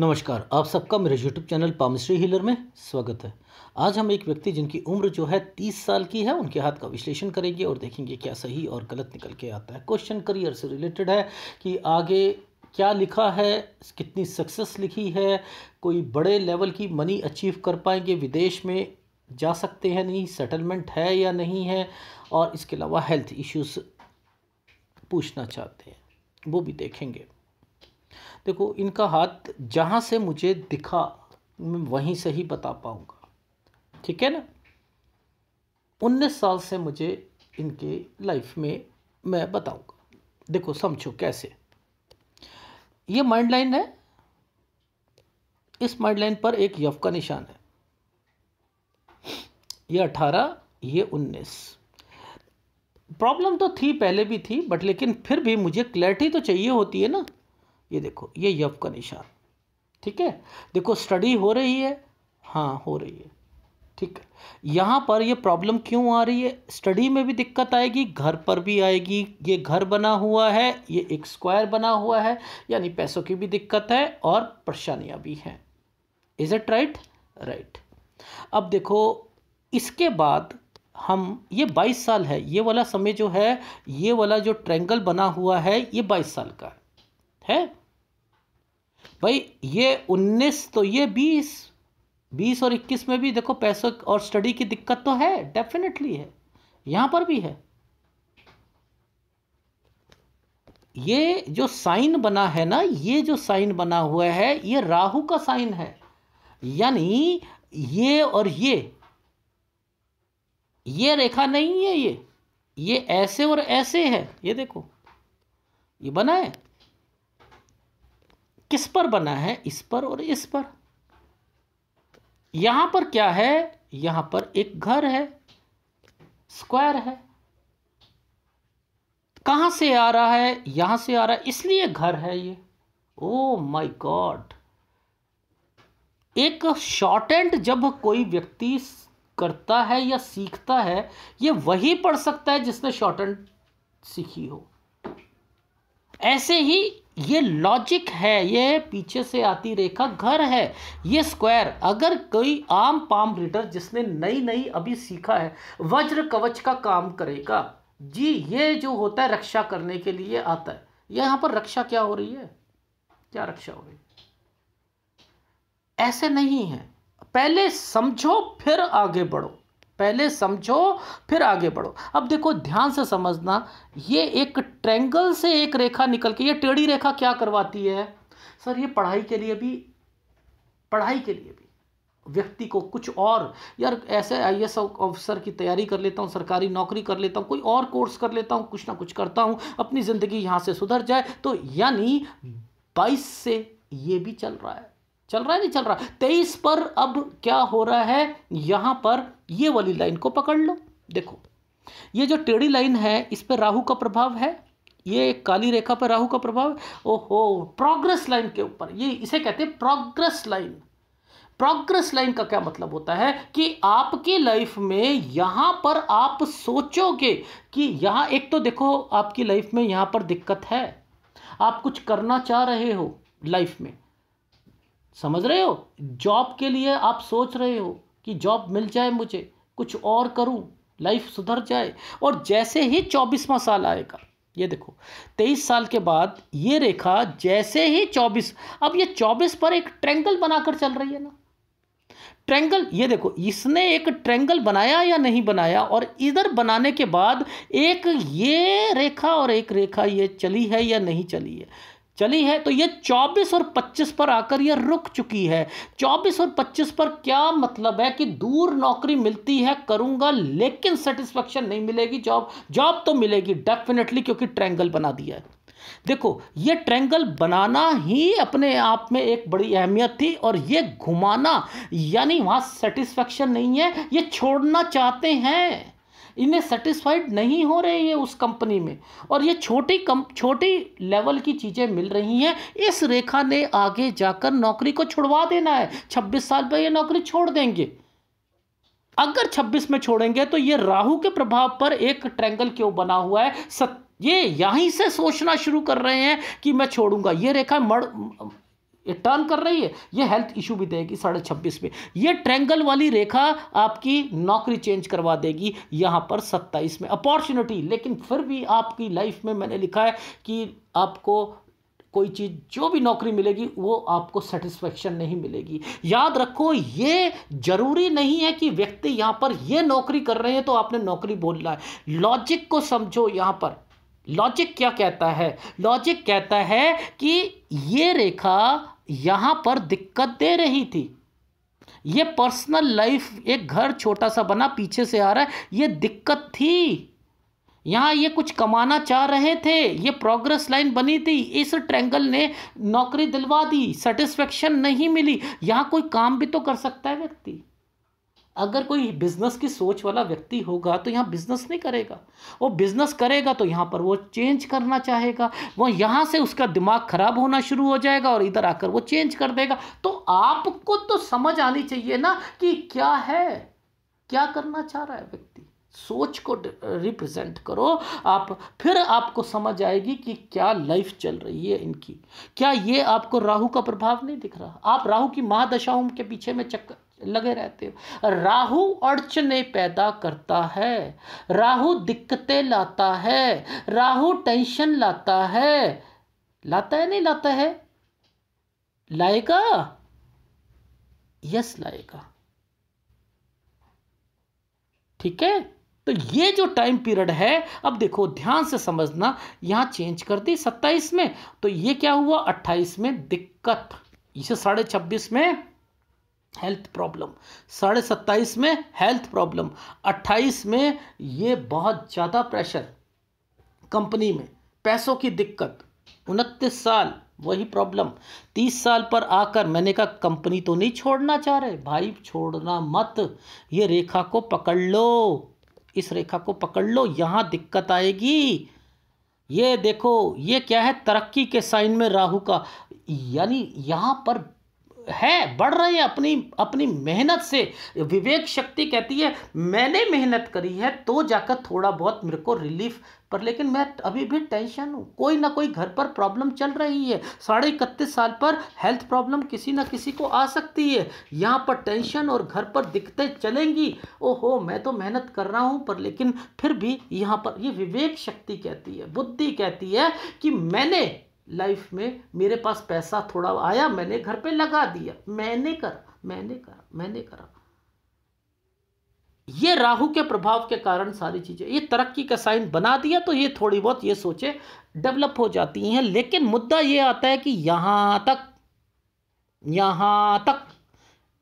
नमस्कार आप सबका मेरे यूट्यूब चैनल पामिश्री हीलर में स्वागत है आज हम एक व्यक्ति जिनकी उम्र जो है तीस साल की है उनके हाथ का विश्लेषण करेंगे और देखेंगे क्या सही और गलत निकल के आता है क्वेश्चन करियर से रिलेटेड है कि आगे क्या लिखा है कितनी सक्सेस लिखी है कोई बड़े लेवल की मनी अचीव कर पाएंगे विदेश में जा सकते हैं नहीं सेटलमेंट है या नहीं है और इसके अलावा हेल्थ इश्यूज़ पूछना चाहते हैं वो भी देखेंगे देखो इनका हाथ जहाँ से मुझे दिखा मैं वहीं से ही बता पाऊँगा ठीक है ना उन्नीस साल से मुझे इनके लाइफ में मैं बताऊँगा देखो समझो कैसे ये माइंड लाइन है इस माइंड लाइन पर एक यफ का निशान है ये अठारह ये उन्नीस प्रॉब्लम तो थी पहले भी थी बट लेकिन फिर भी मुझे क्लैरिटी तो चाहिए होती है ना ये देखो ये यव का निशान ठीक है देखो स्टडी हो रही है हाँ हो रही है ठीक है यहाँ पर ये प्रॉब्लम क्यों आ रही है स्टडी में भी दिक्कत आएगी घर पर भी आएगी ये घर बना हुआ है ये एक स्क्वायर बना हुआ है यानी पैसों की भी दिक्कत है और परेशानियाँ भी हैं इज़ इट राइट राइट अब देखो इसके बाद हम ये बाईस साल है ये वाला समय जो है ये वाला जो ट्रैंगल बना हुआ है ये बाईस साल का है भाई ये उन्नीस तो ये बीस बीस और इक्कीस में भी देखो पैसों और स्टडी की दिक्कत तो है डेफिनेटली है यहां पर भी है ये जो साइन बना है ना ये जो साइन बना हुआ है ये राहु का साइन है यानी ये और ये ये रेखा नहीं है ये ये ऐसे और ऐसे है ये देखो ये बना है किस पर बना है इस पर और इस पर यहां पर क्या है यहां पर एक घर है स्क्वायर है कहां से आ रहा है यहां से आ रहा है इसलिए घर है ये ओ माय गॉड एक शॉर्ट एंड जब कोई व्यक्ति करता है या सीखता है ये वही पढ़ सकता है जिसने शॉर्ट एंड सीखी हो ऐसे ही ये लॉजिक है ये पीछे से आती रेखा घर है ये स्क्वायर अगर कोई आम पाम रीडर जिसने नई नई अभी सीखा है वज्र कवच का काम करेगा जी ये जो होता है रक्षा करने के लिए आता है यहां पर रक्षा क्या हो रही है क्या रक्षा हो रही है ऐसे नहीं है पहले समझो फिर आगे बढ़ो पहले समझो फिर आगे बढ़ो अब देखो ध्यान से समझना ये एक ट्रेंगल से एक रेखा निकल के ये टेढ़ी रेखा क्या करवाती है सर ये पढ़ाई के लिए भी पढ़ाई के लिए भी व्यक्ति को कुछ और यार ऐसे आई एस ऑफिसर की तैयारी कर लेता हूँ सरकारी नौकरी कर लेता हूँ कोई और कोर्स कर लेता हूँ कुछ ना कुछ करता हूँ अपनी ज़िंदगी यहाँ से सुधर जाए तो यानी बाईस से ये भी चल रहा है चल रहा है नहीं चल रहा तेईस पर अब क्या हो रहा है यहां पर ये वाली लाइन को पकड़ लो देखो ये जो टेढ़ी लाइन है इस पर राहु का प्रभाव है ये काली रेखा पर राहु का प्रभाव ओहो प्रोग्रेस लाइन के ऊपर ये इसे कहते हैं प्रोग्रेस लाइन प्रोग्रेस लाइन का क्या मतलब होता है कि आपकी लाइफ में यहां पर आप सोचोगे कि यहां एक तो देखो आपकी लाइफ में यहां पर दिक्कत है आप कुछ करना चाह रहे हो लाइफ में समझ रहे हो जॉब के लिए आप सोच रहे हो कि जॉब मिल जाए मुझे कुछ और करूं लाइफ सुधर जाए और जैसे ही चौबीसवा साल आएगा ये देखो तेईस साल के बाद ये रेखा जैसे ही चौबीस अब ये चौबीस पर एक ट्रेंगल बनाकर चल रही है ना ट्रेंगल ये देखो इसने एक ट्रेंगल बनाया या नहीं बनाया और इधर बनाने के बाद एक ये रेखा और एक रेखा ये चली है या नहीं चली है चली है तो ये 24 और 25 पर आकर ये रुक चुकी है 24 और 25 पर क्या मतलब है कि दूर नौकरी मिलती है करूंगा लेकिन सेटिस्फेक्शन नहीं मिलेगी जॉब जॉब तो मिलेगी डेफिनेटली क्योंकि ट्रैंगल बना दिया है देखो ये ट्रैंगल बनाना ही अपने आप में एक बड़ी अहमियत थी और ये घुमाना यानी वहां सेटिस्फेक्शन नहीं है ये छोड़ना चाहते हैं इन्हें सेटिस्फाइड नहीं हो रहे ये उस कंपनी में और ये छोटी कम छोटी लेवल की चीज़ें मिल रही हैं इस रेखा ने आगे जाकर नौकरी को छुड़वा देना है छब्बीस साल पर ये नौकरी छोड़ देंगे अगर 26 में छोड़ेंगे तो ये राहु के प्रभाव पर एक ट्रैंगल क्यों बना हुआ है सत ये यहीं से सोचना शुरू कर रहे हैं कि मैं छोड़ूंगा ये रेखा मड़ ये टर्न कर रही है ये हेल्थ इशू भी देगी साढ़े छब्बीस में ये ट्रेंगल वाली रेखा आपकी नौकरी चेंज करवा देगी यहाँ पर सत्ताईस में अपॉर्चुनिटी लेकिन फिर भी आपकी लाइफ में मैंने लिखा है कि आपको कोई चीज़ जो भी नौकरी मिलेगी वो आपको सेटिस्फेक्शन नहीं मिलेगी याद रखो ये ज़रूरी नहीं है कि व्यक्ति यहाँ पर ये नौकरी कर रहे हैं तो आपने नौकरी बोलना है लॉजिक को समझो यहाँ पर लॉजिक क्या कहता है लॉजिक कहता है कि ये रेखा यहाँ पर दिक्कत दे रही थी ये पर्सनल लाइफ एक घर छोटा सा बना पीछे से आ रहा है ये दिक्कत थी यहाँ ये कुछ कमाना चाह रहे थे ये प्रोग्रेस लाइन बनी थी इस ट्रेंगल ने नौकरी दिलवा दी सेटिस्फेक्शन नहीं मिली यहाँ कोई काम भी तो कर सकता है व्यक्ति अगर कोई बिजनेस की सोच वाला व्यक्ति होगा तो यहाँ बिजनेस नहीं करेगा वो बिजनेस करेगा तो यहाँ पर वो चेंज करना चाहेगा वो यहाँ से उसका दिमाग खराब होना शुरू हो जाएगा और इधर आकर वो चेंज कर देगा तो आपको तो समझ आनी चाहिए ना कि क्या है क्या करना चाह रहा है व्यक्ति सोच को रिप्रेजेंट करो आप फिर आपको समझ आएगी कि क्या लाइफ चल रही है इनकी क्या ये आपको राहु का प्रभाव नहीं दिख रहा आप राहु की महादशाओं के पीछे में चक्कर लगे रहते हो राहु अड़चने पैदा करता है राहु दिक्कतें लाता है राहु टेंशन लाता है लाता है नहीं लाता है लाएगा यस लाएगा ठीक है तो ये जो टाइम पीरियड है अब देखो ध्यान से समझना यहां चेंज कर दी सत्ताईस में तो ये क्या हुआ अट्ठाईस में दिक्कत इसे साढ़े छब्बीस में हेल्थ प्रॉब्लम साढ़े सत्ताईस में हेल्थ प्रॉब्लम अट्ठाईस में ये बहुत ज़्यादा प्रेशर कंपनी में पैसों की दिक्कत उनतीस साल वही प्रॉब्लम तीस साल पर आकर मैंने कहा कंपनी तो नहीं छोड़ना चाह रहे भाई छोड़ना मत ये रेखा को पकड़ लो इस रेखा को पकड़ लो यहाँ दिक्कत आएगी ये देखो ये क्या है तरक्की के साइन में राहु का यानी यहाँ पर है बढ़ रहे हैं अपनी अपनी मेहनत से विवेक शक्ति कहती है मैंने मेहनत करी है तो जाकर थोड़ा बहुत मेरे को रिलीफ पर लेकिन मैं अभी भी टेंशन हूँ कोई ना कोई घर पर प्रॉब्लम चल रही है साढ़े इकतीस साल पर हेल्थ प्रॉब्लम किसी ना किसी को आ सकती है यहाँ पर टेंशन और घर पर दिखते चलेंगी ओहो मैं तो मेहनत कर रहा हूँ पर लेकिन फिर भी यहाँ पर ये विवेक शक्ति कहती है बुद्धि कहती है कि मैंने लाइफ में मेरे पास पैसा थोड़ा आया मैंने घर पे लगा दिया मैंने करा मैंने करा मैंने करा ये राहु के प्रभाव के कारण सारी चीज़ें ये तरक्की का साइन बना दिया तो ये थोड़ी बहुत ये सोचे डेवलप हो जाती हैं लेकिन मुद्दा ये आता है कि यहां तक यहां तक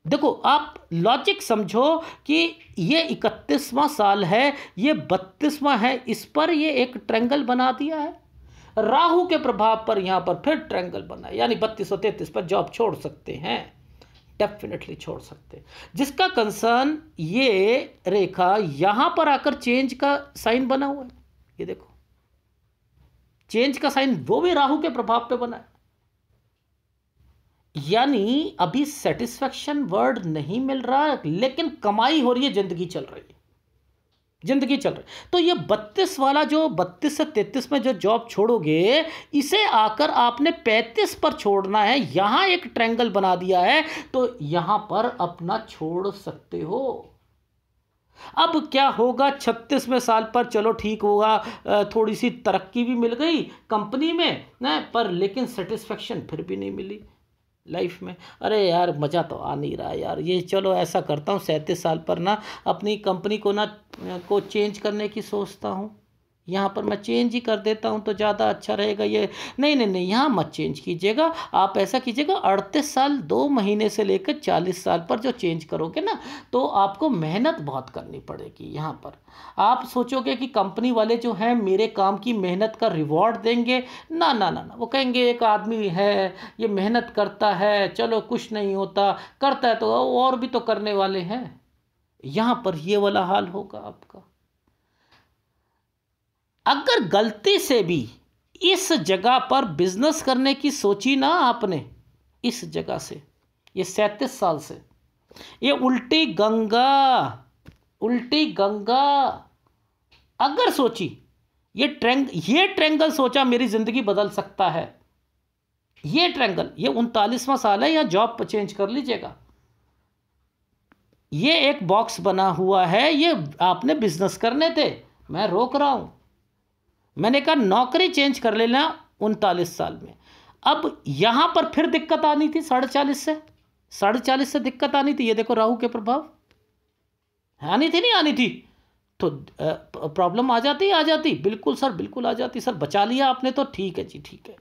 देखो आप लॉजिक समझो कि ये इकतीसवां साल है ये बत्तीसवां है इस पर ये एक ट्रेंगल बना दिया है राहु के प्रभाव पर यहाँ पर फिर ट्रैंगल बना यानी बत्तीस और तैतीस पर जॉब छोड़ सकते हैं डेफिनेटली छोड़ सकते हैं जिसका कंसर्न ये रेखा यहाँ पर आकर चेंज का साइन बना हुआ है ये देखो चेंज का साइन वो भी राहु के प्रभाव पे बना है यानी अभी सेटिस्फेक्शन वर्ड नहीं मिल रहा लेकिन कमाई हो रही है जिंदगी चल रही है जिंदगी चल रही तो ये बत्तीस वाला जो बत्तीस से तैतीस में जो जॉब छोड़ोगे इसे आकर आपने पैंतीस पर छोड़ना है यहां एक ट्रैंगल बना दिया है तो यहां पर अपना छोड़ सकते हो अब क्या होगा छत्तीसवें साल पर चलो ठीक होगा थोड़ी सी तरक्की भी मिल गई कंपनी में ना पर लेकिन सेटिस्फेक्शन फिर भी नहीं मिली लाइफ में अरे यार मज़ा तो आ नहीं रहा यार ये चलो ऐसा करता हूँ सैंतीस साल पर ना अपनी कंपनी को ना को चेंज करने की सोचता हूँ यहाँ पर मैं चेंज ही कर देता हूँ तो ज़्यादा अच्छा रहेगा ये नहीं नहीं नहीं यहाँ मत चेंज कीजिएगा आप ऐसा कीजिएगा अड़तीस साल दो महीने से लेकर चालीस साल पर जो चेंज करोगे ना तो आपको मेहनत बहुत करनी पड़ेगी यहाँ पर आप सोचोगे कि कंपनी वाले जो हैं मेरे काम की मेहनत का रिवॉर्ड देंगे ना ना ना ना वो कहेंगे एक आदमी है ये मेहनत करता है चलो कुछ नहीं होता करता है तो और भी तो करने वाले हैं यहाँ पर ये वाला हाल होगा आपका अगर गलती से भी इस जगह पर बिजनेस करने की सोची ना आपने इस जगह से ये सैंतीस साल से ये उल्टी गंगा उल्टी गंगा अगर सोची ये ट्रेंग ये ट्रेंगल सोचा मेरी ज़िंदगी बदल सकता है ये ट्रेंगल ये उनतालीसवां साल है या जॉब चेंज कर लीजिएगा ये एक बॉक्स बना हुआ है ये आपने बिजनेस करने थे मैं रोक रहा हूं मैंने कहा नौकरी चेंज कर लेना उनतालीस साल में अब यहाँ पर फिर दिक्कत आनी थी साढ़े चालीस से साढ़े चालीस से दिक्कत आनी थी ये देखो राहु के प्रभाव आनी थी नहीं आनी थी तो प्रॉब्लम आ जाती आ जाती बिल्कुल सर बिल्कुल आ जाती सर बचा लिया आपने तो ठीक है जी ठीक है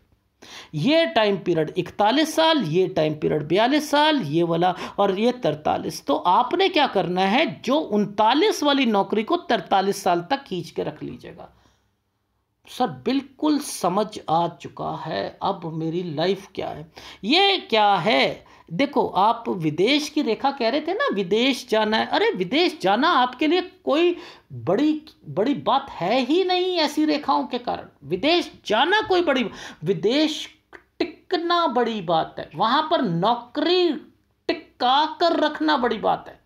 ये टाइम पीरियड इकतालीस साल ये टाइम पीरियड बयालीस साल ये वाला और ये तरतालीस तो आपने क्या करना है जो उनतालीस वाली नौकरी को तरतालीस साल तक खींच के रख लीजिएगा सर बिल्कुल समझ आ चुका है अब मेरी लाइफ क्या है ये क्या है देखो आप विदेश की रेखा कह रहे थे ना विदेश जाना है अरे विदेश जाना आपके लिए कोई बड़ी बड़ी बात है ही नहीं ऐसी रेखाओं के कारण विदेश जाना कोई बड़ी विदेश टिकना बड़ी बात है वहां पर नौकरी टिका कर रखना बड़ी बात है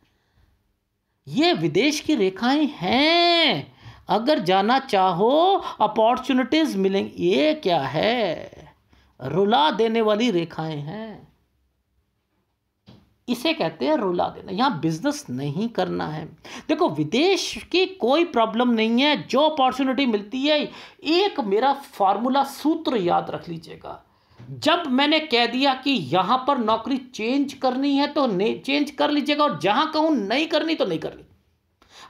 ये विदेश की रेखाएं हैं अगर जाना चाहो अपॉर्चुनिटीज़ मिलेंगी ये क्या है रुला देने वाली रेखाएं हैं इसे कहते हैं रुला देना यहां बिजनेस नहीं करना है देखो विदेश की कोई प्रॉब्लम नहीं है जो अपॉर्चुनिटी मिलती है एक मेरा फार्मूला सूत्र याद रख लीजिएगा जब मैंने कह दिया कि यहां पर नौकरी चेंज करनी है तो चेंज कर लीजिएगा और जहां कहूं नहीं करनी तो नहीं करनी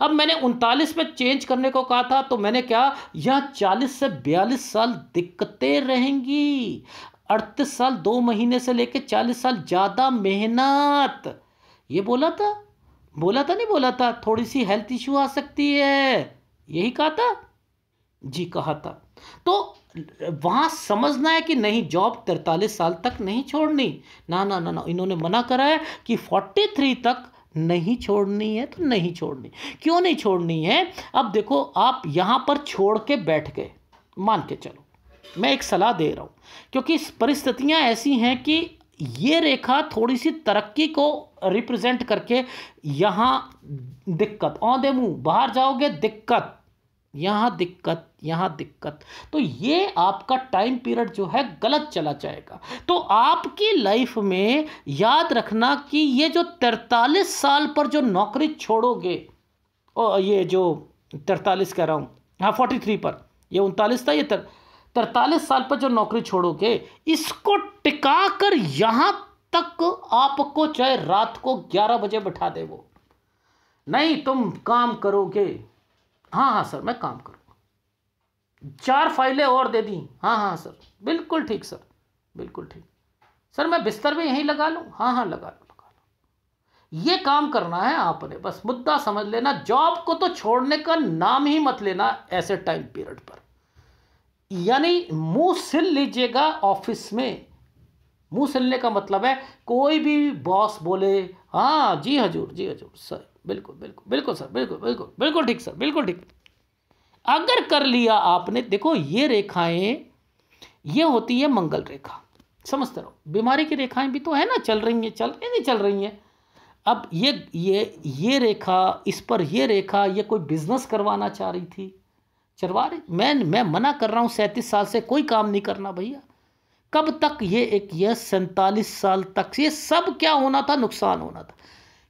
अब मैंने उनतालीस में चेंज करने को कहा था तो मैंने क्या यहाँ चालीस से बयालीस साल दिक्कतें रहेंगी अड़तीस साल दो महीने से लेकर चालीस साल ज़्यादा मेहनत ये बोला था बोला था नहीं बोला था थोड़ी सी हेल्थ इश्यू आ सकती है यही कहा था जी कहा था तो वहाँ समझना है कि नहीं जॉब तिरतालीस साल तक नहीं छोड़नी ना ना ना ना इन्होंने मना करा है कि फोर्टी थ्री तक नहीं छोड़नी है तो नहीं छोड़नी क्यों नहीं छोड़नी है अब देखो आप यहाँ पर छोड़ के बैठ गए मान के चलो मैं एक सलाह दे रहा हूँ क्योंकि परिस्थितियाँ ऐसी हैं कि ये रेखा थोड़ी सी तरक्की को रिप्रेजेंट करके यहाँ दिक्कत औंधे मुँह बाहर जाओगे दिक्कत यहाँ दिक्कत यहाँ दिक्कत तो ये आपका टाइम पीरियड जो है गलत चला जाएगा तो आपकी लाइफ में याद रखना कि ये जो तैतालीस साल पर जो नौकरी छोड़ोगे और ये जो तैतालीस कह रहा हूँ हाँ फोर्टी थ्री पर ये उनतालीस था ये तर तरतालीस साल पर जो नौकरी छोड़ोगे इसको टिका कर यहाँ तक आपको चाहे रात को ग्यारह बजे बैठा दे वो नहीं तुम काम करोगे हाँ हाँ सर मैं काम करूँगा चार फाइलें और दे दी हाँ हाँ सर बिल्कुल ठीक सर बिल्कुल ठीक सर मैं बिस्तर भी यहीं लगा लूँ हाँ हाँ लगा लूँ लगा लूँ ये काम करना है आपने बस मुद्दा समझ लेना जॉब को तो छोड़ने का नाम ही मत लेना ऐसे टाइम पीरियड पर यानी मुंह सिल लीजिएगा ऑफिस में मुंह सिलने का मतलब है कोई भी बॉस बोले हाँ जी हजूर जी हजूर सर बिल्कुल बिल्कुल बिल्कुल सर बिल्कुल बिल्कुल बिल्कुल ठीक सर बिल्कुल ठीक अगर कर लिया आपने देखो ये रेखाएं ये होती है मंगल रेखा समझते रहो बीमारी की रेखाएं भी तो है ना चल रही हैं चल रही नहीं चल रही हैं अब ये ये ये रेखा इस पर ये रेखा ये कोई बिजनेस करवाना चाह रही थी चलवा रही मैं मैं मना कर रहा हूँ सैंतीस साल से कोई काम नहीं करना भैया कब तक ये एक यह सैंतालीस साल तक ये सब क्या होना था नुकसान होना था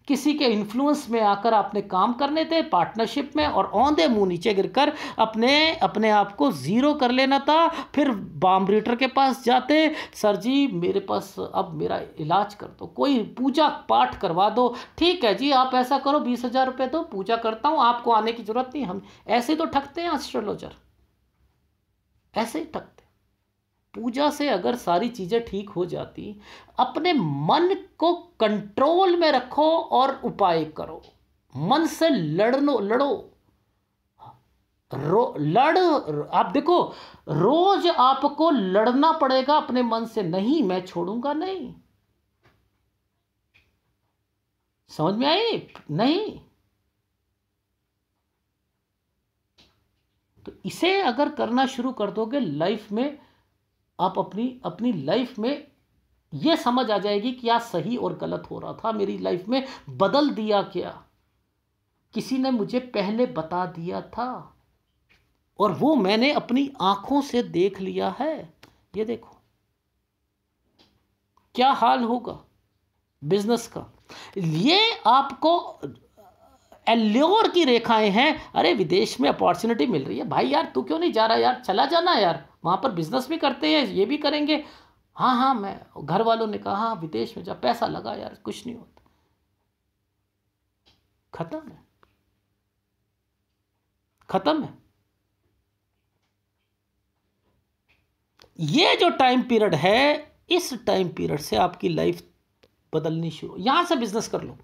किसी के इन्फ्लुएंस में आकर आपने काम करने थे पार्टनरशिप में और औंधे मुंह नीचे गिरकर अपने अपने आप को ज़ीरो कर लेना था फिर बाम रीटर के पास जाते सर जी मेरे पास अब मेरा इलाज कर दो कोई पूजा पाठ करवा दो ठीक है जी आप ऐसा करो बीस हज़ार रुपये दो पूजा करता हूँ आपको आने की ज़रूरत नहीं हम ऐसे तो ठगते हैं एस्ट्रोलॉजर ऐसे ही ठग पूजा से अगर सारी चीज़ें ठीक हो जाती अपने मन को कंट्रोल में रखो और उपाय करो मन से लड़नो लड़ो रो लड़ आप देखो रोज आपको लड़ना पड़ेगा अपने मन से नहीं मैं छोड़ूंगा नहीं समझ में आई नहीं तो इसे अगर करना शुरू कर दोगे लाइफ में आप अपनी अपनी लाइफ में ये समझ आ जाएगी कि आज सही और गलत हो रहा था मेरी लाइफ में बदल दिया क्या किसी ने मुझे पहले बता दिया था और वो मैंने अपनी आंखों से देख लिया है ये देखो क्या हाल होगा बिजनेस का ये आपको एल्योर की रेखाएं हैं अरे विदेश में अपॉर्चुनिटी मिल रही है भाई यार तू क्यों नहीं जा रहा यार चला जाना यार वहाँ पर बिजनेस भी करते हैं ये भी करेंगे हाँ हाँ मैं घर वालों ने कहा हाँ विदेश में जा पैसा लगा यार कुछ नहीं होता खत्म है खत्म है ये जो टाइम पीरियड है इस टाइम पीरियड से आपकी लाइफ बदलनी शुरू यहां से बिजनेस कर लो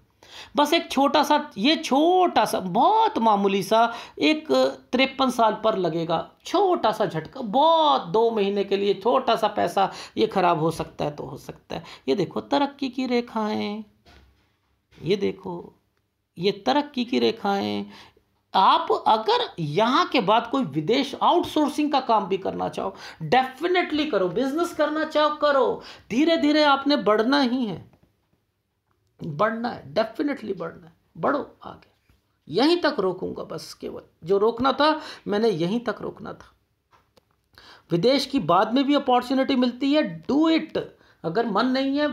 बस एक छोटा सा ये छोटा सा बहुत मामूली सा एक तिरपन साल पर लगेगा छोटा सा झटका बहुत दो महीने के लिए छोटा सा पैसा ये खराब हो सकता है तो हो सकता है ये देखो तरक्की की रेखाएं ये देखो ये तरक्की की रेखाएं आप अगर यहाँ के बाद कोई विदेश आउटसोर्सिंग का काम भी करना चाहो डेफिनेटली करो बिजनेस करना चाहो करो धीरे धीरे आपने बढ़ना ही है बढ़ना है डेफिनेटली बढ़ना है बढ़ो आगे यहीं तक रोकूंगा बस केवल जो रोकना था मैंने यहीं तक रोकना था विदेश की बाद में भी अपॉर्चुनिटी मिलती है डू इट अगर मन नहीं है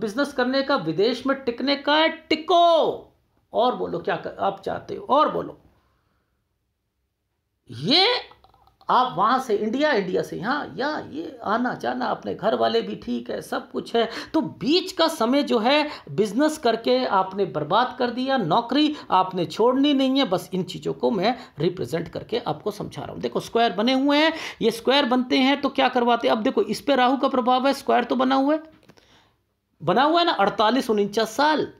बिजनेस करने का विदेश में टिकने का है टिको और बोलो क्या कर, आप चाहते हो और बोलो ये आप वहाँ से इंडिया इंडिया से यहाँ या ये आना जाना अपने घर वाले भी ठीक है सब कुछ है तो बीच का समय जो है बिजनेस करके आपने बर्बाद कर दिया नौकरी आपने छोड़नी नहीं है बस इन चीज़ों को मैं रिप्रेजेंट करके आपको समझा रहा हूँ देखो स्क्वायर बने हुए हैं ये स्क्वायर बनते हैं तो क्या करवाते हैं अब देखो इस पर राहू का प्रभाव है स्क्वायर तो बना हुआ है बना हुआ है ना अड़तालीस उनचास साल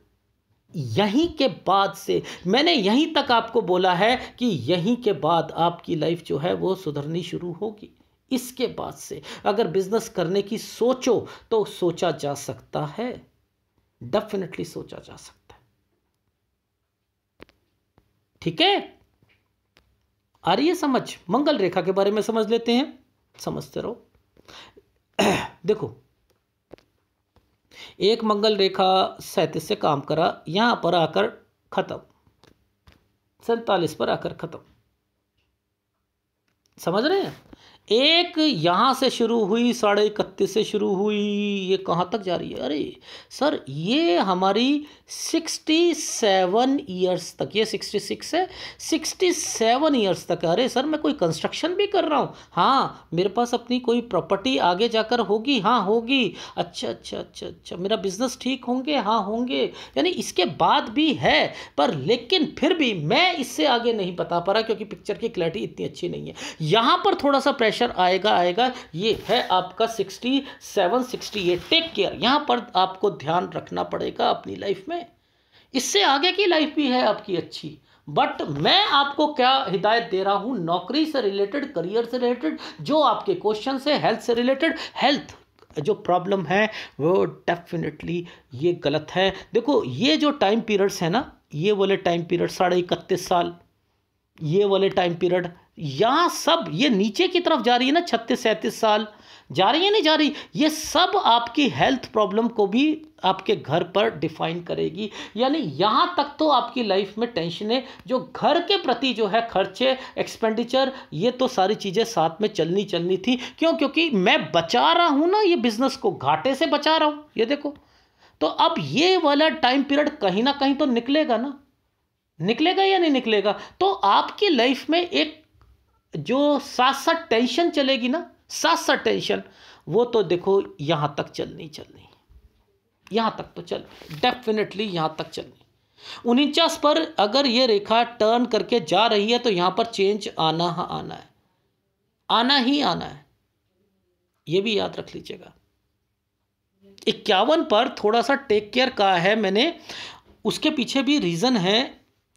यहीं के बाद से मैंने यहीं तक आपको बोला है कि यहीं के बाद आपकी लाइफ जो है वो सुधरनी शुरू होगी इसके बाद से अगर बिजनेस करने की सोचो तो सोचा जा सकता है डेफिनेटली सोचा जा सकता है ठीक है आ रही है समझ मंगल रेखा के बारे में समझ लेते हैं समझते रहो देखो एक मंगल रेखा सैंतीस से काम करा यहाँ पर आकर ख़त्म सैतालीस पर आकर ख़त्म समझ रहे हैं एक यहाँ से शुरू हुई साढ़े इकतीस से शुरू हुई ये कहाँ तक जा रही है अरे सर ये हमारी सिक्सटी सेवन ईयर्स तक ये सिक्सटी सिक्स है सिक्सटी सेवन ईयर्स तक अरे सर मैं कोई कंस्ट्रक्शन भी कर रहा हूँ हाँ मेरे पास अपनी कोई प्रॉपर्टी आगे जाकर होगी हाँ होगी अच्छा अच्छा अच्छा अच्छा मेरा बिजनेस ठीक होंगे हाँ होंगे यानी इसके बाद भी है पर लेकिन फिर भी मैं इससे आगे नहीं बता पा रहा क्योंकि पिक्चर की क्लैरिटी इतनी अच्छी नहीं है यहाँ पर थोड़ा सा प्रेशर प्रेशर आएगा आएगा ये है आपका sixty seven sixty eight take care यहाँ पर आपको ध्यान रखना पड़ेगा अपनी लाइफ में इससे आगे की लाइफ भी है आपकी अच्छी बट मैं आपको क्या हिदायत दे रहा हूँ नौकरी से रिलेटेड करियर से रिलेटेड जो आपके क्वेश्चन है हेल्थ से रिलेटेड हेल्थ जो प्रॉब्लम है वो डेफिनेटली ये गलत है देखो ये जो टाइम पीरियड्स है ना ये वाले टाइम पीरियड साढ़े इकतीस साल ये वाले टाइम पीरियड यहाँ सब ये नीचे की तरफ जा रही है ना छत्तीस सैंतीस साल जा रही है नहीं जा रही ये सब आपकी हेल्थ प्रॉब्लम को भी आपके घर पर डिफाइन करेगी यानी यहाँ तक तो आपकी लाइफ में टेंशन है जो घर के प्रति जो है खर्चे एक्सपेंडिचर ये तो सारी चीज़ें साथ में चलनी चलनी थी क्यों क्योंकि मैं बचा रहा हूँ ना ये बिज़नेस को घाटे से बचा रहा हूँ ये देखो तो अब ये वाला टाइम पीरियड कहीं ना कहीं तो निकलेगा ना निकलेगा या नहीं निकलेगा तो आपकी लाइफ में एक जो साथ साथ टेंशन चलेगी ना साथ साथ टेंशन वो तो देखो यहाँ तक चलनी चलनी यहाँ तक तो चल डेफिनेटली यहाँ तक चलनी उनचास पर अगर ये रेखा टर्न करके जा रही है तो यहाँ पर चेंज आना ही हाँ आना है आना ही आना है ये भी याद रख लीजिएगा इक्यावन पर थोड़ा सा टेक केयर कहा है मैंने उसके पीछे भी रीज़न है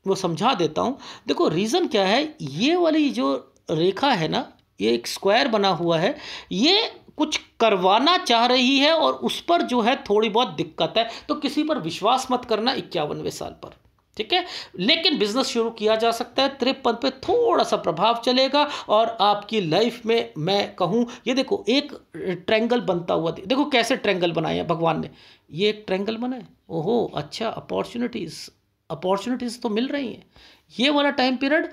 वो समझा देता हूँ देखो रीज़न क्या है ये वाली जो रेखा है ना ये एक स्क्वायर बना हुआ है ये कुछ करवाना चाह रही है और उस पर जो है थोड़ी बहुत दिक्कत है तो किसी पर विश्वास मत करना इक्यावनवे साल पर ठीक है लेकिन बिजनेस शुरू किया जा सकता है तिरपन पे थोड़ा सा प्रभाव चलेगा और आपकी लाइफ में मैं कहूँ ये देखो एक ट्रेंगल बनता हुआ दे, देखो कैसे ट्रेंगल बनाए हैं भगवान ने ये एक ट्रेंगल बनाए ओहो अच्छा अपॉर्चुनिटीज़ अपॉर्चुनिटीज़ तो मिल रही हैं ये वाला टाइम पीरियड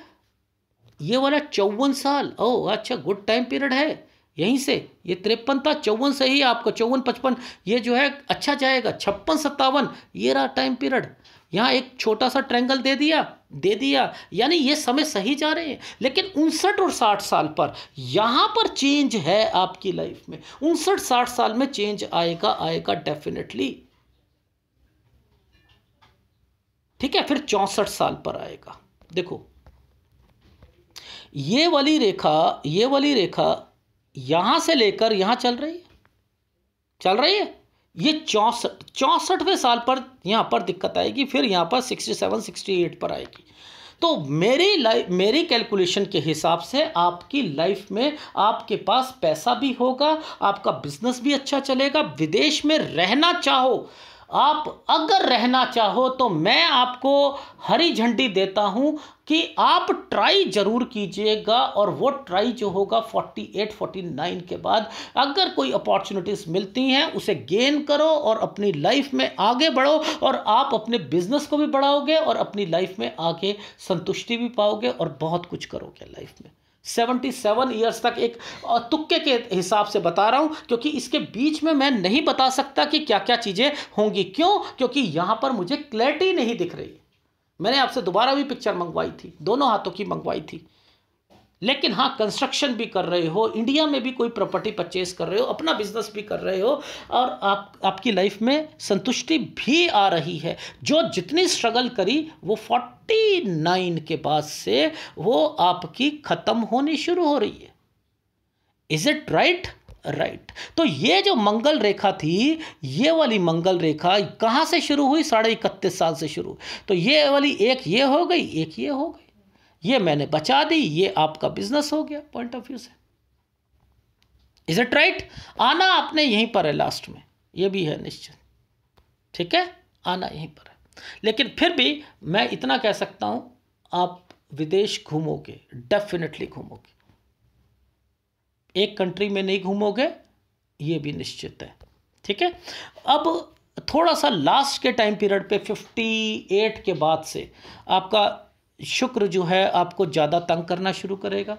ये वाला चौवन साल ओ अच्छा गुड टाइम पीरियड है यहीं से ये तिरपन था चौवन से ही आपको चौवन पचपन ये जो है अच्छा जाएगा छप्पन सत्तावन ये रहा टाइम पीरियड यहाँ एक छोटा सा ट्रैंगल दे दिया दे दिया यानी ये समय सही जा रहे हैं लेकिन उनसठ और साठ साल पर यहाँ पर चेंज है आपकी लाइफ में उनसठ साठ साल में चेंज आएगा आएगा डेफिनेटली ठीक है फिर चौंसठ साल पर आएगा देखो ये वाली रेखा ये वाली रेखा यहाँ से लेकर यहाँ चल रही है चल रही है ये चौंसठ चौंसठवें साल पर यहाँ पर दिक्कत आएगी फिर यहाँ पर सिक्सटी सेवन सिक्सटी एट पर आएगी तो मेरी लाइफ मेरी कैलकुलेशन के हिसाब से आपकी लाइफ में आपके पास पैसा भी होगा आपका बिजनेस भी अच्छा चलेगा विदेश में रहना चाहो आप अगर रहना चाहो तो मैं आपको हरी झंडी देता हूं कि आप ट्राई जरूर कीजिएगा और वो ट्राई जो होगा 48 49 के बाद अगर कोई अपॉर्चुनिटीज़ मिलती हैं उसे गेन करो और अपनी लाइफ में आगे बढ़ो और आप अपने बिजनेस को भी बढ़ाओगे और अपनी लाइफ में आगे संतुष्टि भी पाओगे और बहुत कुछ करोगे लाइफ में सेवेंटी सेवन ईयर्स तक एक तुक्के के हिसाब से बता रहा हूँ क्योंकि इसके बीच में मैं नहीं बता सकता कि क्या क्या चीज़ें होंगी क्यों क्योंकि यहाँ पर मुझे क्लैरिटी नहीं दिख रही मैंने आपसे दोबारा भी पिक्चर मंगवाई थी दोनों हाथों की मंगवाई थी लेकिन हाँ कंस्ट्रक्शन भी कर रहे हो इंडिया में भी कोई प्रॉपर्टी परचेज कर रहे हो अपना बिजनेस भी कर रहे हो और आप आपकी लाइफ में संतुष्टि भी आ रही है जो जितनी स्ट्रगल करी वो फोर्टी नाइन के बाद से वो आपकी ख़त्म होनी शुरू हो रही है इज़ इट राइट राइट तो ये जो मंगल रेखा थी ये वाली मंगल रेखा कहाँ से शुरू हुई साढ़े इकतीस साल से शुरू तो ये वाली एक ये हो गई एक ये हो गई ये मैंने बचा दी ये आपका बिजनेस हो गया पॉइंट ऑफ व्यू से इज इट राइट आना आपने यहीं पर है लास्ट में ये भी है निश्चित ठीक है आना यहीं पर है लेकिन फिर भी मैं इतना कह सकता हूं आप विदेश घूमोगे डेफिनेटली घूमोगे एक कंट्री में नहीं घूमोगे ये भी निश्चित है ठीक है अब थोड़ा सा लास्ट के टाइम पीरियड पे 58 के बाद से आपका शुक्र जो है आपको ज़्यादा तंग करना शुरू करेगा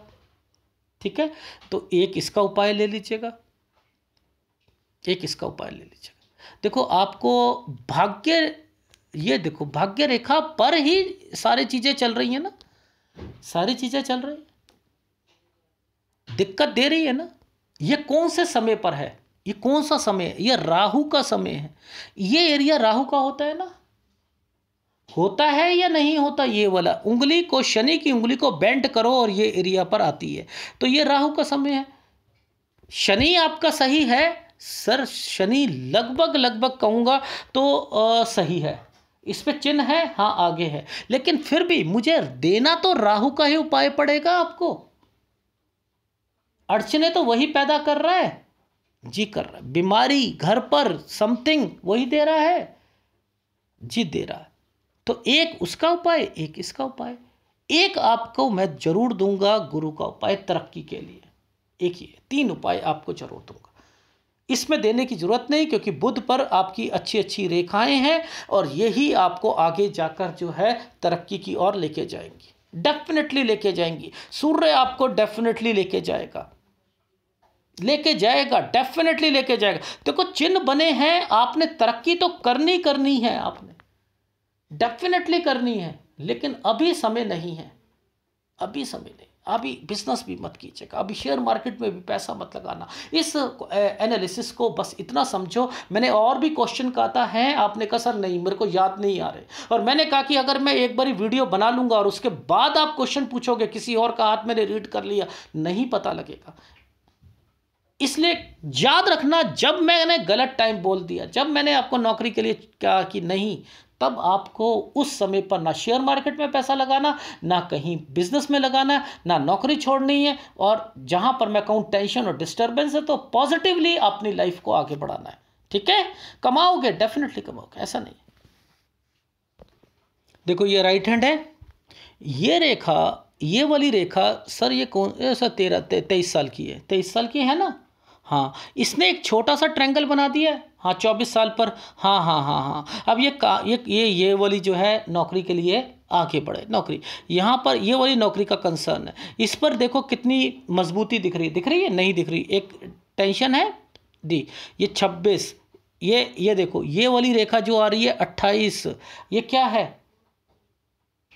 ठीक है तो एक इसका उपाय ले लीजिएगा एक इसका उपाय ले लीजिएगा देखो आपको भाग्य ये देखो भाग्य रेखा पर ही सारी चीज़ें चल रही हैं ना सारी चीज़ें चल रही हैं दिक्कत दे रही है ना ये कौन से समय पर है ये कौन सा समय है ये राहु का समय है ये एरिया राहु का होता है ना होता है या नहीं होता ये वाला उंगली को शनि की उंगली को बेंड करो और ये एरिया पर आती है तो ये राहु का समय है शनि आपका सही है सर शनि लगभग लगभग कहूँगा तो आ, सही है इस पे चिन्ह है हाँ आगे है लेकिन फिर भी मुझे देना तो राहु का ही उपाय पड़ेगा आपको अड़चने तो वही पैदा कर रहा है जी कर रहा है बीमारी घर पर समथिंग वही दे रहा है जी दे रहा है तो एक उसका उपाय एक इसका उपाय एक आपको मैं जरूर दूंगा गुरु का उपाय तरक्की के लिए एक ही तीन उपाय आपको जरूर दूंगा इसमें देने की ज़रूरत नहीं क्योंकि बुद्ध पर आपकी अच्छी अच्छी रेखाएं हैं और यही आपको आगे जाकर जो है तरक्की की ओर लेके जाएंगी डेफिनेटली लेके जाएंगी सूर्य आपको डेफिनेटली लेके जाएगा लेके जाएगा डेफिनेटली लेके जाएगा देखो तो चिन्ह बने हैं आपने तरक्की तो करनी करनी है आपने डेफिनेटली करनी है लेकिन अभी समय नहीं है अभी समय नहीं अभी बिजनेस भी मत कीजिएगा अभी शेयर मार्केट में भी पैसा मत लगाना इस एनालिसिस को बस इतना समझो मैंने और भी क्वेश्चन कहा था है आपने कहा सर नहीं मेरे को याद नहीं आ रहे और मैंने कहा कि अगर मैं एक बार वीडियो बना लूंगा और उसके बाद आप क्वेश्चन पूछोगे किसी और का हाथ मैंने रीड कर लिया नहीं पता लगेगा इसलिए याद रखना जब मैंने गलत टाइम बोल दिया जब मैंने आपको नौकरी के लिए कहा कि नहीं तब आपको उस समय पर ना शेयर मार्केट में पैसा लगाना ना कहीं बिजनेस में लगाना ना नौकरी छोड़नी है और जहां पर मैं कहूँ टेंशन और डिस्टर्बेंस है तो पॉजिटिवली अपनी लाइफ को आगे बढ़ाना है ठीक है कमाओगे डेफिनेटली कमाओगे ऐसा नहीं देखो ये राइट हैंड है ये रेखा ये वाली रेखा सर ये कौन सर तेरह ते, तेईस साल की है तेईस साल की है ना हाँ इसने एक छोटा सा ट्रैंगल बना दिया है हाँ चौबीस साल पर हाँ हाँ हाँ हाँ अब ये का ये ये ये वाली जो है नौकरी के लिए आगे बढ़े नौकरी यहाँ पर ये वाली नौकरी का कंसर्न है इस पर देखो कितनी मजबूती दिख रही है दिख रही है नहीं दिख रही एक टेंशन है दी ये छब्बीस ये ये देखो ये वाली रेखा जो आ रही है अट्ठाईस ये क्या है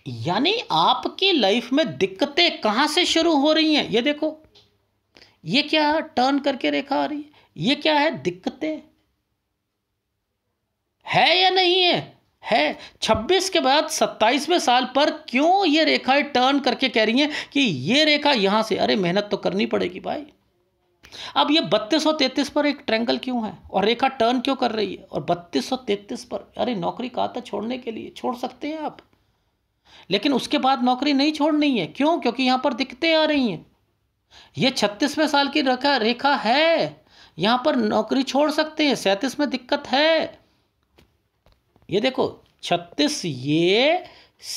यानी आपकी लाइफ में दिक्कतें कहाँ से शुरू हो रही हैं ये देखो ये क्या टर्न करके रेखा आ रही है ये क्या है दिक्कतें है या नहीं है है 26 के बाद 27वें साल पर क्यों ये रेखाएं टर्न करके कह रही हैं कि ये रेखा यहाँ से अरे मेहनत तो करनी पड़ेगी भाई अब ये बत्तीस सौ तैतीस पर एक ट्रेंगल क्यों है और रेखा टर्न क्यों कर रही है और बत्तीस सौ तैतीस पर अरे नौकरी कहा था छोड़ने के लिए छोड़ सकते हैं आप लेकिन उसके बाद नौकरी नहीं छोड़नी है क्यों क्योंकि यहाँ पर दिक्कतें आ रही हैं ये छत्तीसवें साल की रेखा रेखा है यहाँ पर नौकरी छोड़ सकते हैं सैंतीस में दिक्कत है ये देखो छत्तीस ये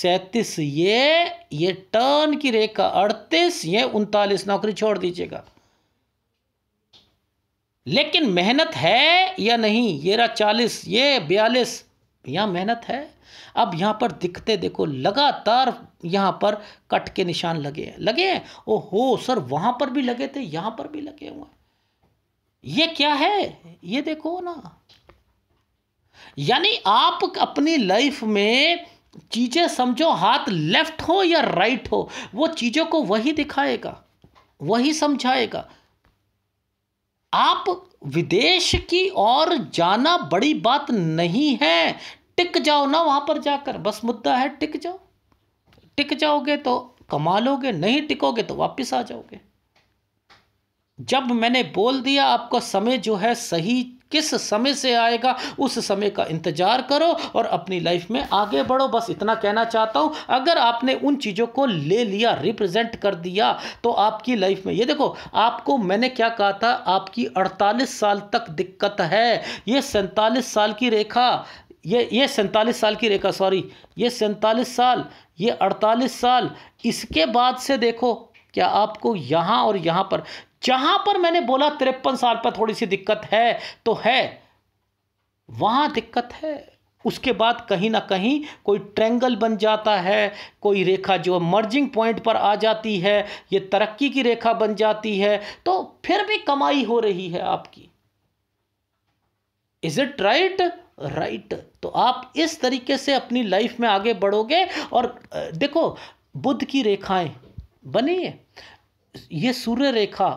सैंतीस ये ये टर्न की रेखा अड़तीस ये उनतालीस नौकरी छोड़ दीजिएगा लेकिन मेहनत है या नहीं ये रहा चालीस ये बयालीस यहाँ मेहनत है अब यहाँ पर दिखते देखो लगातार यहाँ पर कट के निशान लगे हैं लगे हैं ओ हो सर वहाँ पर भी लगे थे यहाँ पर भी लगे हुए ये क्या है ये देखो ना यानी आप अपनी लाइफ में चीज़ें समझो हाथ लेफ्ट हो या राइट हो वो चीज़ों को वही दिखाएगा वही समझाएगा आप विदेश की ओर जाना बड़ी बात नहीं है टिक जाओ ना वहां पर जाकर बस मुद्दा है टिक जाओ टिक जाओगे तो कमा लोगे नहीं टिकोगे तो वापस आ जाओगे जब मैंने बोल दिया आपको समय जो है सही किस समय से आएगा उस समय का इंतज़ार करो और अपनी लाइफ में आगे बढ़ो बस इतना कहना चाहता हूँ अगर आपने उन चीज़ों को ले लिया रिप्रेजेंट कर दिया तो आपकी लाइफ में ये देखो आपको मैंने क्या कहा था आपकी 48 साल तक दिक्कत है ये सैंतालीस साल की रेखा ये ये सैंतालीस साल की रेखा सॉरी ये सैंतालीस साल ये अड़तालीस साल इसके बाद से देखो क्या आपको यहाँ और यहाँ पर जहां पर मैंने बोला तिरपन साल पर थोड़ी सी दिक्कत है तो है वहां दिक्कत है उसके बाद कहीं ना कहीं कोई ट्रेंगल बन जाता है कोई रेखा जो मर्जिंग पॉइंट पर आ जाती है ये तरक्की की रेखा बन जाती है तो फिर भी कमाई हो रही है आपकी इज इट राइट राइट तो आप इस तरीके से अपनी लाइफ में आगे बढ़ोगे और देखो बुद्ध की रेखाएं बनी है ये सूर्य रेखा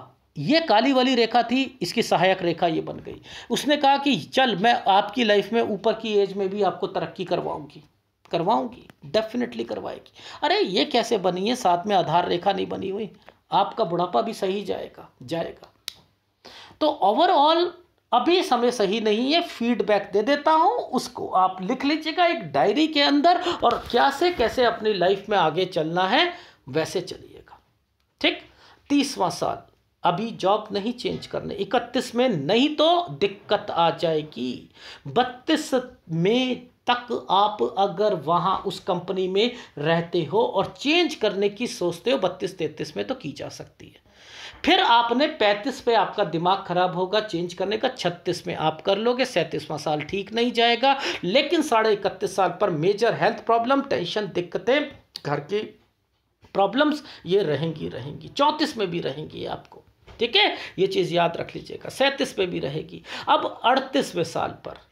ये काली वाली रेखा थी इसकी सहायक रेखा ये बन गई उसने कहा कि चल मैं आपकी लाइफ में ऊपर की एज में भी आपको तरक्की करवाऊंगी करवाऊंगी डेफिनेटली करवाएगी अरे ये कैसे बनी है साथ में आधार रेखा नहीं बनी हुई आपका बुढ़ापा भी सही जाएगा जाएगा तो ओवरऑल अभी समय सही नहीं है फीडबैक दे देता हूँ उसको आप लिख लीजिएगा एक डायरी के अंदर और क्या से कैसे अपनी लाइफ में आगे चलना है वैसे चलिएगा ठीक तीसवां साल अभी जॉब नहीं चेंज करने इकतीस में नहीं तो दिक्कत आ जाएगी बत्तीस में तक आप अगर वहाँ उस कंपनी में रहते हो और चेंज करने की सोचते हो बत्तीस तैंतीस में तो की जा सकती है फिर आपने पैंतीस पे आपका दिमाग खराब होगा चेंज करने का छत्तीस में आप कर लोगे सैंतीसवां साल ठीक नहीं जाएगा लेकिन साढ़े इकतीस साल पर मेजर हेल्थ प्रॉब्लम टेंशन दिक्कतें घर की प्रॉब्लम्स ये रहेंगी रहेंगी चौंतीस में भी रहेंगी आपको ठीक है ये चीज़ याद रख लीजिएगा सैंतीस पे भी रहेगी अब अड़तीसवें साल पर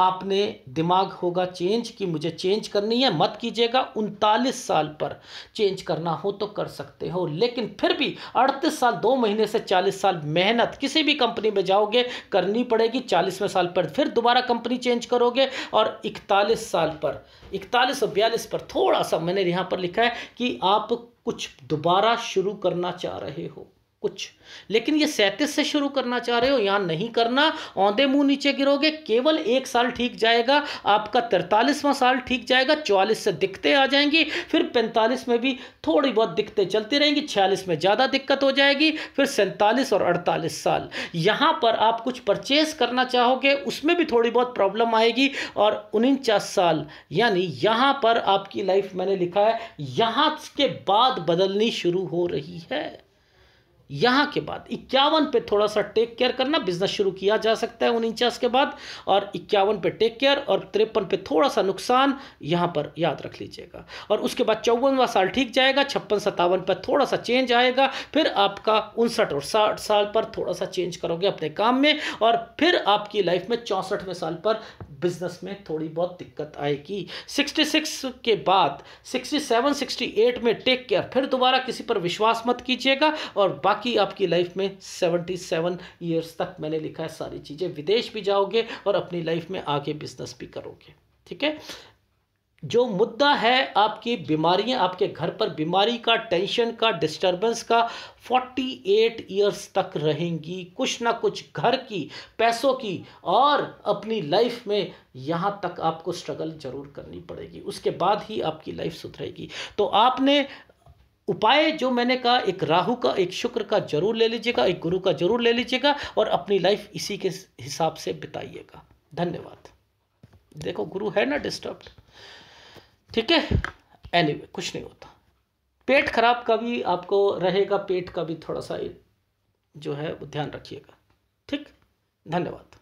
आपने दिमाग होगा चेंज कि मुझे चेंज करनी है मत कीजिएगा उनतालीस साल पर चेंज करना हो तो कर सकते हो लेकिन फिर भी अड़तीस साल दो महीने से चालीस साल मेहनत किसी भी कंपनी में जाओगे करनी पड़ेगी चालीसवें साल पर फिर दोबारा कंपनी चेंज करोगे और इकतालीस साल पर इकतालीस और बयालीस पर थोड़ा सा मैंने यहाँ पर लिखा है कि आप कुछ दोबारा शुरू करना चाह रहे हो कुछ लेकिन ये सैंतीस से शुरू करना चाह रहे हो यहाँ नहीं करना औंधे मुंह नीचे गिरोगे केवल एक साल ठीक जाएगा आपका तिरतालीसवां साल ठीक जाएगा चौवालीस से दिक्कतें आ जाएंगी फिर पैंतालीस में भी थोड़ी बहुत दिक्कतें चलती रहेंगी छियालीस में ज़्यादा दिक्कत हो जाएगी फिर सैंतालीस और अड़तालीस साल यहाँ पर आप कुछ परचेस करना चाहोगे उसमें भी थोड़ी बहुत प्रॉब्लम आएगी और उनचास साल यानी यहाँ पर आपकी लाइफ मैंने लिखा है यहाँ के बाद बदलनी शुरू हो रही है यहाँ के बाद इक्यावन पे थोड़ा सा टेक केयर करना बिजनेस शुरू किया जा सकता है उनचास के बाद और इक्यावन पे टेक केयर और तिरपन पे थोड़ा सा नुकसान यहाँ पर याद रख लीजिएगा और उसके बाद चौवनवा साल ठीक जाएगा छप्पन सत्तावन पर थोड़ा सा चेंज आएगा फिर आपका उनसठ और साठ साल पर थोड़ा सा चेंज करोगे अपने काम में और फिर आपकी लाइफ में चौंसठवें साल पर बिजनेस में थोड़ी बहुत दिक्कत आएगी सिक्स के बाद सिक्सटी एट में टेक केयर फिर दोबारा किसी पर विश्वास मत कीजिएगा और बाकी बाकी आपकी लाइफ में सेवेंटी सेवन ईयर्स तक मैंने लिखा है सारी चीज़ें विदेश भी जाओगे और अपनी लाइफ में आगे बिजनेस भी करोगे ठीक है जो मुद्दा है आपकी बीमारियां आपके घर पर बीमारी का टेंशन का डिस्टरबेंस का 48 ईयर्स तक रहेंगी कुछ ना कुछ घर की पैसों की और अपनी लाइफ में यहाँ तक आपको स्ट्रगल ज़रूर करनी पड़ेगी उसके बाद ही आपकी लाइफ सुधरेगी तो आपने उपाय जो मैंने कहा एक राहु का एक शुक्र का जरूर ले लीजिएगा एक गुरु का जरूर ले लीजिएगा और अपनी लाइफ इसी के हिसाब से बिताइएगा धन्यवाद देखो गुरु है ना डिस्टर्ब ठीक है एनी anyway, कुछ नहीं होता पेट खराब का भी आपको रहेगा पेट का भी थोड़ा सा जो है ध्यान रखिएगा ठीक धन्यवाद